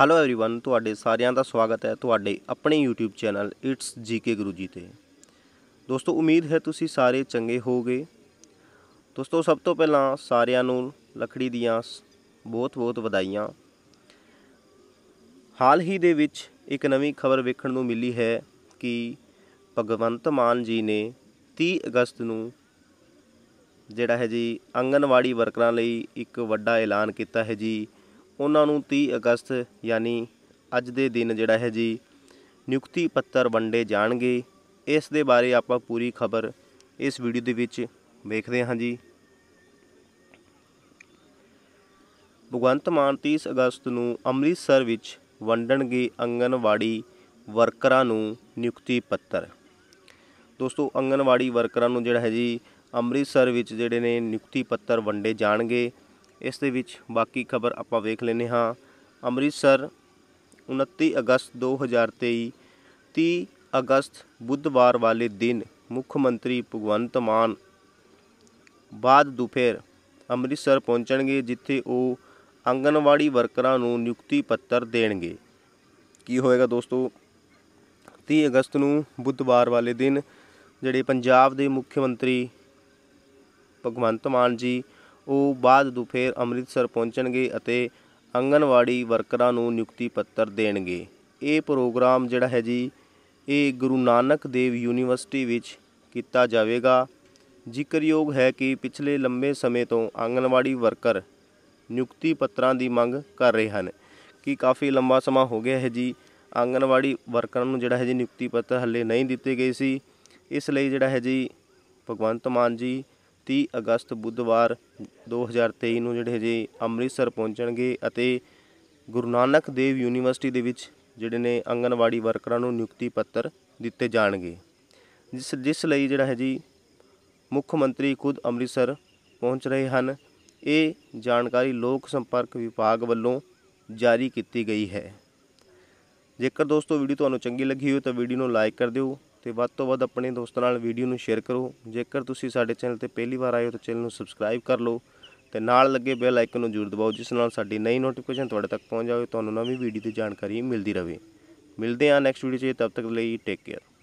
hello everyone ਤੁਹਾਡੇ ਸਾਰਿਆਂ ਦਾ ਸਵਾਗਤ ਹੈ ਤੁਹਾਡੇ ਆਪਣੇ YouTube channel it's GK Guru ji ਤੇ ਦੋਸਤੋ ਉਮੀਦ ਹੈ ਤੁਸੀਂ ਸਾਰੇ ਚੰਗੇ ਹੋਗੇ ਦੋਸਤੋ ਸਭ ਤੋਂ ਪਹਿਲਾਂ ਸਾਰਿਆਂ ਨੂੰ ਲੱਕੜੀ ਦੀਆਂ ਬਹੁਤ-ਬਹੁਤ ਵਧਾਈਆਂ ਹਾਲ ਹੀ ਦੇ ਵਿੱਚ ਇੱਕ ਨਵੀਂ ਖਬਰ ਵੇਖਣ ਨੂੰ ਮਿਲੀ ਹੈ ਕਿ ਭਗਵੰਤ ਮਾਨ ਜੀ ਨੇ 30 ਅਗਸਤ ਨੂੰ ਜਿਹੜਾ ਹੈ ਜੀ ਆਂਗਨਵਾੜੀ ਵਰਕਰਾਂ ਲਈ ਇੱਕ ਵੱਡਾ ਐਲਾਨ ਕੀਤਾ ਹੈ ਜੀ ਉਹਨਾਂ ਨੂੰ 30 ਅਗਸਤ ਯਾਨੀ ਅੱਜ ਦੇ ਦਿਨ ਜਿਹੜਾ ਹੈ ਜੀ ਨਿਯੁਕਤੀ ਪੱਤਰ ਵੰਡੇ ਜਾਣਗੇ ਇਸ ਦੇ ਬਾਰੇ ਆਪਾਂ ਪੂਰੀ ਖਬਰ ਇਸ ਵੀਡੀਓ ਦੇ ਵਿੱਚ ਵੇਖਦੇ ਹਾਂ ਜੀ ਭਗਵੰਤ ਮਾਨ 30 ਅਗਸਤ ਨੂੰ ਅੰਮ੍ਰਿਤਸਰ ਵਿੱਚ ਵੰਡਣਗੇ ਅੰਗਨਵਾੜੀ ਵਰਕਰਾਂ ਨੂੰ ਨਿਯੁਕਤੀ ਪੱਤਰ ਦੋਸਤੋ ਅੰਗਨਵਾੜੀ ਵਰਕਰਾਂ ਨੂੰ ਜਿਹੜਾ ਹੈ ਜੀ ਅੰਮ੍ਰਿਤਸਰ ਵਿੱਚ ਜਿਹੜੇ ਨੇ ਨਿਯੁਕਤੀ ਪੱਤਰ ਵੰਡੇ ਜਾਣਗੇ ਇਸ ਦੇ ਵਿੱਚ ਬਾਕੀ ਖਬਰ ਆਪਾਂ ਵੇਖ ਲੈਨੇ ਹਾਂ ਅੰਮ੍ਰਿਤਸਰ 29 ਅਗਸਤ 2023 30 ਅਗਸਤ ਬੁੱਧਵਾਰ ਵਾਲੇ ਦਿਨ ਮੁੱਖ ਮੰਤਰੀ ਭਗਵੰਤ ਮਾਨ ਬਾਅਦ ਦੁਪਹਿਰ ਅੰਮ੍ਰਿਤਸਰ ਪਹੁੰਚਣਗੇ ਜਿੱਥੇ ਉਹ ਆਂਗਨਵਾੜੀ ਵਰਕਰਾਂ ਨੂੰ ਨਿਯੁਕਤੀ ਪੱਤਰ ਦੇਣਗੇ ਕੀ ਹੋਏਗਾ ਦੋਸਤੋ 30 ਅਗਸਤ ਨੂੰ ਬੁੱਧਵਾਰ ਵਾਲੇ ਦਿਨ ਜਿਹੜੇ ਪੰਜਾਬ ਦੇ ਮੁੱਖ ਮੰਤਰੀ ਭਗਵੰਤ ਮਾਨ ਜੀ ਉਹ ਬਾਅਦ ਦੁਪਹਿਰ ਅੰਮ੍ਰਿਤਸਰ ਪਹੁੰਚਣਗੇ ਅਤੇ ਅੰਗਨਵਾੜੀ ਵਰਕਰਾਂ ਨੂੰ ਨਿਯੁਕਤੀ ਪੱਤਰ ਦੇਣਗੇ ਇਹ ਪ੍ਰੋਗਰਾਮ ਜਿਹੜਾ ਹੈ ਜੀ ਇਹ ਗੁਰੂ ਨਾਨਕ ਦੇਵ ਯੂਨੀਵਰਸਿਟੀ ਵਿੱਚ ਕੀਤਾ ਜਾਵੇਗਾ ਜ਼ਿਕਰਯੋਗ ਹੈ ਕਿ ਪਿਛਲੇ ਲੰਬੇ ਸਮੇਂ ਤੋਂ ਅੰਗਨਵਾੜੀ ਵਰਕਰ ਨਿਯੁਕਤੀ ਪੱਤਰਾਂ ਦੀ ਮੰਗ ਕਰ ਰਹੇ ਹਨ ਕਿ ਕਾਫੀ ਲੰਬਾ ਸਮਾਂ ਹੋ ਗਿਆ ਹੈ ਜੀ ਅੰਗਨਵਾੜੀ ਵਰਕਰਾਂ ਨੂੰ ਜਿਹੜਾ ਹੈ ਜੀ ਨਿਯੁਕਤੀ ਪੱਤਰ ਹੱਲੇ ਨਹੀਂ ਦਿੱਤੇ ਗਏ ਸੀ ਇਸ ਲਈ ਜਿਹੜਾ ਹੈ ਜੀ ਭਗਵੰਤ ਮਾਨ ਜੀ 30 ਅਗਸਤ ਬੁੱਧਵਾਰ 2023 ਨੂੰ ਜਿਹੜੇ ਜੇ ਅੰਮ੍ਰਿਤਸਰ ਪਹੁੰਚਣਗੇ ਅਤੇ ਗੁਰੂ ਨਾਨਕ ਦੇਵ ਯੂਨੀਵਰਸਿਟੀ ਦੇ ਵਿੱਚ ਜਿਹੜੇ ਨੇ ਅੰਗਨਵਾੜੀ ਵਰਕਰਾਂ ਨੂੰ ਨਿਯੁਕਤੀ ਪੱਤਰ ਦਿੱਤੇ ਜਾਣਗੇ ਜਿਸ ਜਿਸ ਲਈ ਜਿਹੜਾ ਹੈ ਜੀ ਮੁੱਖ ਮੰਤਰੀ ਖੁਦ ਅੰਮ੍ਰਿਤਸਰ ਪਹੁੰਚ ਰਹੇ ਹਨ ਇਹ ਜਾਣਕਾਰੀ ਲੋਕ ਸੰਪਰਕ ਵਿਭਾਗ ਵੱਲੋਂ ਜਾਰੀ ਕੀਤੀ ਗਈ ਹੈ ਜੇਕਰ ਦੋਸਤੋ ਵੀਡੀਓ ਤੁਹਾਨੂੰ ਚੰਗੀ ਲੱਗੀ ਹੋ ਤਾਂ ਵੀਡੀਓ ਨੂੰ ਲਾਈਕ ਕਰ ਦਿਓ ਤੇ ਵੱਧ ਤੋਂ ਵੱਧ ਆਪਣੇ ਦੋਸਤਾਂ ਨਾਲ ਵੀਡੀਓ ਨੂੰ ਸ਼ੇਅਰ ਕਰੋ ਜੇਕਰ ਤੁਸੀਂ ਸਾਡੇ ਚੈਨਲ ਤੇ ਪਹਿਲੀ ਵਾਰ ਆਏ ਹੋ ਤਾਂ ਚੈਨਲ ਨੂੰ ਸਬਸਕ੍ਰਾਈਬ ਕਰ ਲਓ ਤੇ ਨਾਲ ਲੱਗੇ ਬੈਲ ਆਈਕਨ ਨੂੰ ਜ਼ਰੂਰ ਦਬਾਓ ਜਿਸ ਨਾਲ ਸਾਡੀ ਨਈ ਨੋਟੀਫਿਕੇਸ਼ਨ ਤੁਹਾਡੇ ਤੱਕ ਪਹੁੰਚ ਜਾਵੇ ਤੁਹਾਨੂੰ ਨਵੀਂ ਵੀਡੀਓ ਦੀ ਜਾਣਕਾਰੀ ਮਿਲਦੀ ਰਹੇ ਮਿਲਦੇ ਹਾਂ ਨੈਕਸਟ ਵੀਡੀਓ 'ਚ ਤਦ ਤੱਕ ਲਈ ਟੇਕ ਕੇਅਰ